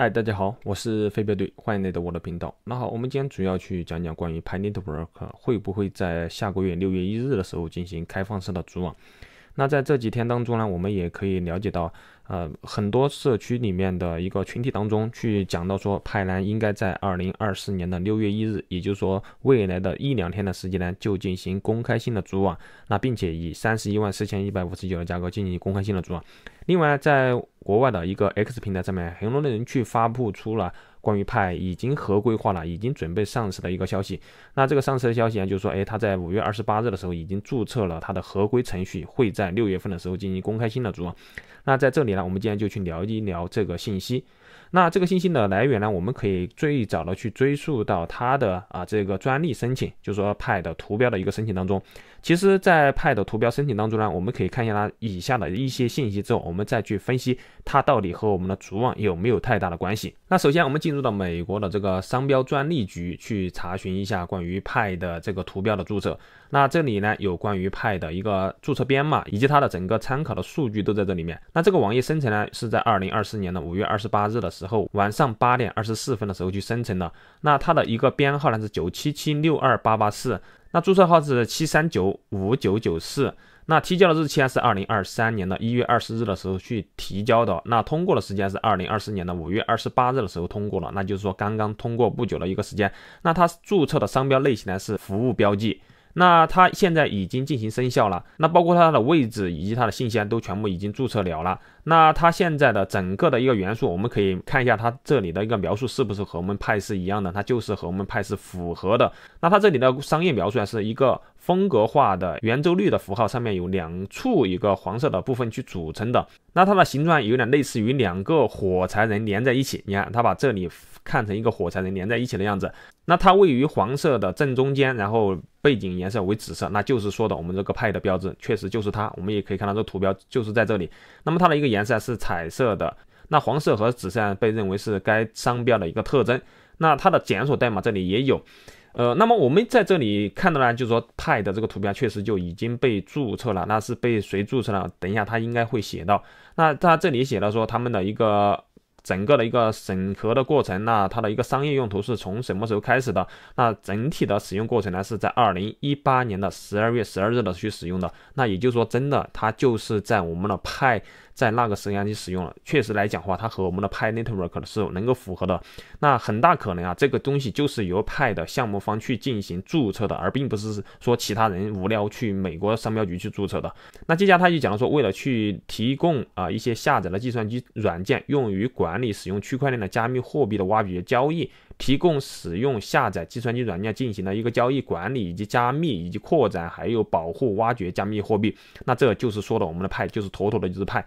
嗨，大家好，我是飞镖队，欢迎来到我的频道。那好，我们今天主要去讲讲关于 Panetwork 会不会在下个月六月一日的时候进行开放式的组网。那在这几天当中呢，我们也可以了解到。呃，很多社区里面的一个群体当中去讲到说，派南应该在二零二四年的六月一日，也就是说未来的一两天的时间呢，就进行公开性的组网，那并且以三十一万四千一百五十九的价格进行公开性的组网。另外，在国外的一个 X 平台上面，很多的人去发布出了关于派已经合规化了，已经准备上市的一个消息。那这个上市的消息啊，就是说，哎，他在五月二十八日的时候已经注册了他的合规程序，会在六月份的时候进行公开性的组网。那在这里。那我们今天就去聊一聊这个信息。那这个信息的来源呢？我们可以最早的去追溯到它的啊这个专利申请，就是说派的图标的一个申请当中。其实，在派的图标申请当中呢，我们可以看一下它以下的一些信息之后，我们再去分析它到底和我们的主网有没有太大的关系。那首先，我们进入到美国的这个商标专利局去查询一下关于派的这个图标的注册。那这里呢，有关于派的一个注册编码以及它的整个参考的数据都在这里面。那这个网页生成呢，是在二零二四年的五月二十八日的。时候晚上八点二十四分的时候去生成的，那它的一个编号呢是九七七六二八八四，那注册号是七三九五九九四，那提交的日期啊是二零二三年的一月二十日的时候去提交的，那通过的时间是二零二四年的五月二十八日的时候通过了，那就是说刚刚通过不久的一个时间，那它注册的商标类型呢是服务标记。那它现在已经进行生效了，那包括它的位置以及它的信息都全部已经注册了了。那它现在的整个的一个元素，我们可以看一下它这里的一个描述是不是和我们派是一样的？它就是和我们派是符合的。那它这里的商业描述是一个。风格化的圆周率的符号上面有两处一个黄色的部分去组成的，那它的形状有点类似于两个火柴人连在一起，你看它把这里看成一个火柴人连在一起的样子。那它位于黄色的正中间，然后背景颜色为紫色，那就是说的我们这个派的标志，确实就是它。我们也可以看到这个图标就是在这里。那么它的一个颜色是彩色的，那黄色和紫色被认为是该商标的一个特征。那它的检索代码这里也有。呃，那么我们在这里看到呢，就是说派的这个图标确实就已经被注册了，那是被谁注册了？等一下，他应该会写到。那他这里写到说他们的一个整个的一个审核的过程，那它的一个商业用途是从什么时候开始的？那整体的使用过程呢是在二零一八年的十二月十二日的去使用的。那也就是说，真的它就是在我们的派。在那个摄像机使用了，确实来讲的话，它和我们的 Pi Network 是能够符合的。那很大可能啊，这个东西就是由 Pi 的项目方去进行注册的，而并不是说其他人无聊去美国商标局去注册的。那接下来他就讲了说，为了去提供啊一些下载的计算机软件，用于管理使用区块链的加密货币的挖掘交易，提供使用下载计算机软件进行了一个交易管理以及加密以及扩展还有保护挖掘加密货币。那这就是说的我们的派，就是妥妥的是派。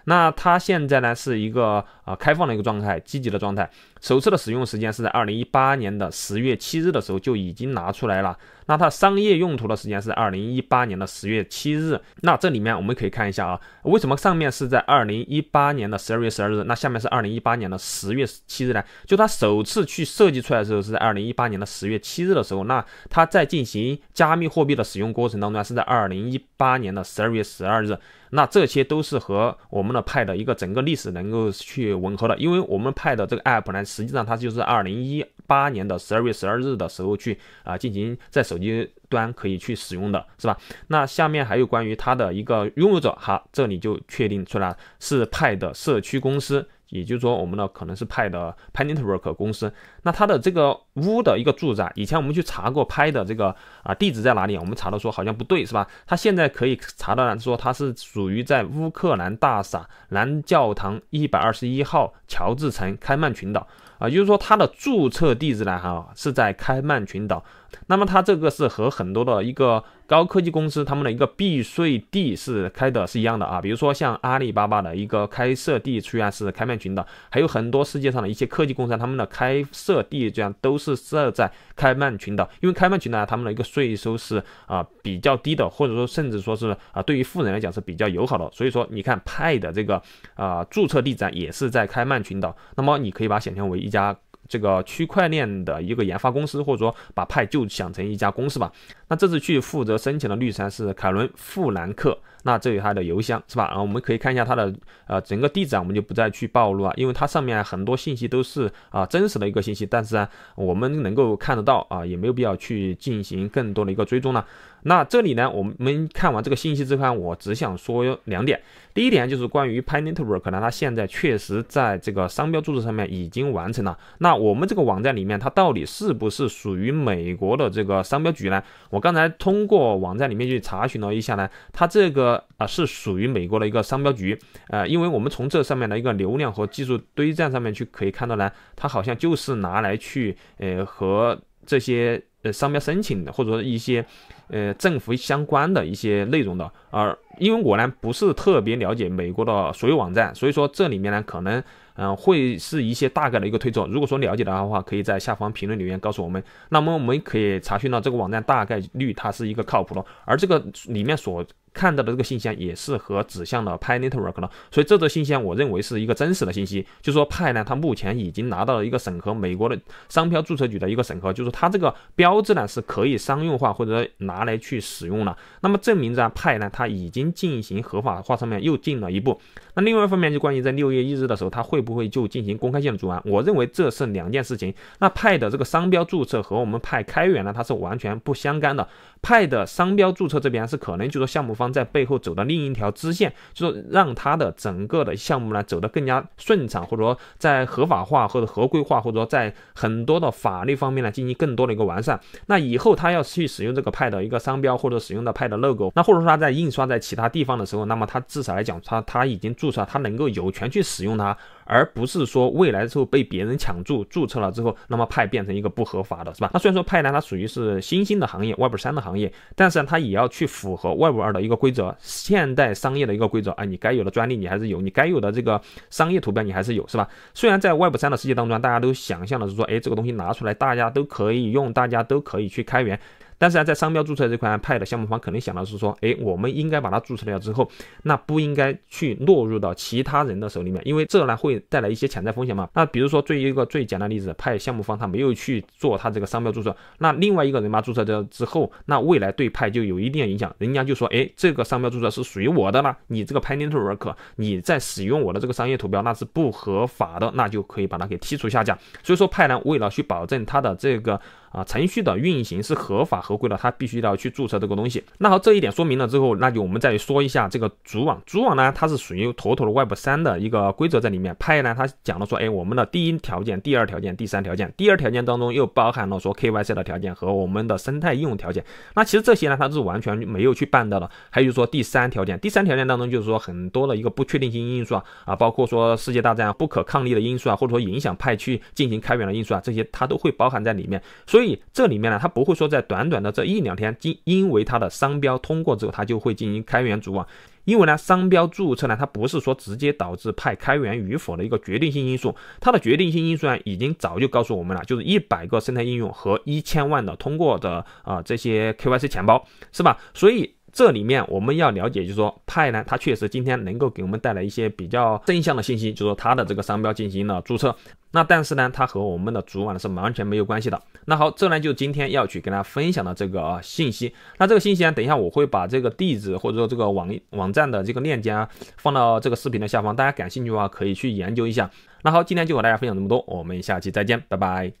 那它现在呢是一个啊开放的一个状态，积极的状态。首次的使用时间是在二零一八年的十月七日的时候就已经拿出来了。那它商业用途的时间是二零一八年的十月七日。那这里面我们可以看一下啊，为什么上面是在二零一八年的十二月十二日，那下面是二零一八年的十月七日呢？就它首次去设计出来的时候是在二零一八年的十月七日的时候，那它在进行加密货币的使用过程当中是在二零一八年的十二月十二日。那这些都是和我们。那派的一个整个历史能够去吻合的，因为我们派的这个 app 呢，实际上它就是二零一八年的十二月十二日的时候去啊进行在手机端可以去使用的是吧？那下面还有关于它的一个拥有者，哈，这里就确定出来是派的社区公司。也就是说，我们的可能是派的 p a n e t w o r k 公司，那他的这个屋的一个住宅，以前我们去查过拍的这个啊地址在哪里，我们查到说好像不对，是吧？他现在可以查到来说他是属于在乌克兰大厦南教堂一百二十一号乔治城开曼群岛，啊，就是说他的注册地址呢哈是在开曼群岛，那么他这个是和很多的一个。高科技公司他们的一个避税地是开的是一样的啊，比如说像阿里巴巴的一个开设地，区啊，是开曼群岛，还有很多世界上的一些科技公司，他们的开设地这样都是设在开曼群岛，因为开曼群岛他们的一个税收是啊比较低的，或者说甚至说是啊对于富人来讲是比较友好的，所以说你看派的这个啊注册地址啊也是在开曼群岛，那么你可以把它想象为一家。这个区块链的一个研发公司，或者说把派就想成一家公司吧。那这次去负责申请的律师是凯伦·富兰克，那这有他的邮箱，是吧？然后我们可以看一下他的呃整个地址，啊，我们就不再去暴露了，因为它上面很多信息都是啊真实的一个信息，但是我们能够看得到啊，也没有必要去进行更多的一个追踪了。那这里呢，我们看完这个信息之后，我只想说两点。第一点就是关于 p i n e Network，可能它现在确实在这个商标注册上面已经完成了。那我们这个网站里面，它到底是不是属于美国的这个商标局呢？我刚才通过网站里面去查询了一下呢，它这个啊是属于美国的一个商标局。呃，因为我们从这上面的一个流量和技术堆栈上面去可以看到呢，它好像就是拿来去呃和这些。呃，商标申请的，或者说一些，呃，政府相关的一些内容的，而因为我呢不是特别了解美国的所有网站，所以说这里面呢可能，嗯，会是一些大概的一个推测。如果说了解的话的话，可以在下方评论留言告诉我们。那么我们可以查询到这个网站大概率它是一个靠谱的，而这个里面所。看到的这个信息也是和指向了 Pi Network 了，所以这则信息我认为是一个真实的信息。就说 Pi 呢，它目前已经拿到了一个审核美国的商标注册局的一个审核，就是它这个标志呢是可以商用化或者拿来去使用了。那么证明着 Pi 呢，它已经进行合法化上面又进了一步。那另外一方面就关于在六月一日的时候，它会不会就进行公开性注完？我认为这是两件事情。那 Pi 的这个商标注册和我们 Pi 开源呢，它是完全不相干的。Pi 的商标注册这边是可能就说项目。方在背后走的另一条支线，就是让他的整个的项目呢走得更加顺畅，或者说在合法化或者合规化，或者说在很多的法律方面呢进行更多的一个完善。那以后他要去使用这个派的一个商标或者使用的派的 logo，那或者说他在印刷在其他地方的时候，那么他至少来讲，他他已经注册，他能够有权去使用它。而不是说未来之后被别人抢注注册了之后，那么派变成一个不合法的是吧？那虽然说派呢，它属于是新兴的行业，Web 三的行业，但是它也要去符合 Web 二的一个规则，现代商业的一个规则啊，你该有的专利你还是有，你该有的这个商业图标你还是有，是吧？虽然在 Web 三的世界当中，大家都想象的是说，哎，这个东西拿出来，大家都可以用，大家都可以去开源。但是呢，在商标注册这块，派的项目方可能想到是说，哎，我们应该把它注册掉之后，那不应该去落入到其他人的手里面，因为这呢会带来一些潜在风险嘛。那比如说最一个最简单例子，派项目方他没有去做他这个商标注册，那另外一个人把注册掉之后，那未来对派就有一定影响。人家就说，哎，这个商标注册是属于我的了，你这个 p e n n y p p Work，你在使用我的这个商业图标，那是不合法的，那就可以把它给剔除下架。所以说，派呢为了去保证它的这个。啊，程序的运行是合法合规的，它必须要去注册这个东西。那好，这一点说明了之后，那就我们再说一下这个主网。主网呢，它是属于妥妥的 Web 三的一个规则在里面。派呢，它讲了说，哎，我们的第一条件、第二条件、第三条件，第二条件当中又包含了说 KYC 的条件和我们的生态应用条件。那其实这些呢，它是完全没有去办的了。还有说第三条件，第三条件当中就是说很多的一个不确定性因素啊，啊，包括说世界大战啊、不可抗力的因素啊，或者说影响派去进行开源的因素啊，这些它都会包含在里面。所以。所以这里面呢，它不会说在短短的这一两天，因因为它的商标通过之后，它就会进行开源组网。因为呢，商标注册呢，它不是说直接导致派开源与否的一个决定性因素。它的决定性因素呢，已经早就告诉我们了，就是一百个生态应用和一千万的通过的啊这些 KYC 钱包，是吧？所以。这里面我们要了解，就是说派呢，它确实今天能够给我们带来一些比较正向的信息，就是说它的这个商标进行了注册。那但是呢，它和我们的主板是完全没有关系的。那好，这呢就今天要去跟大家分享的这个信息。那这个信息呢，等一下我会把这个地址或者说这个网网站的这个链接啊，放到这个视频的下方，大家感兴趣的话可以去研究一下。那好，今天就和大家分享这么多，我们下期再见，拜拜。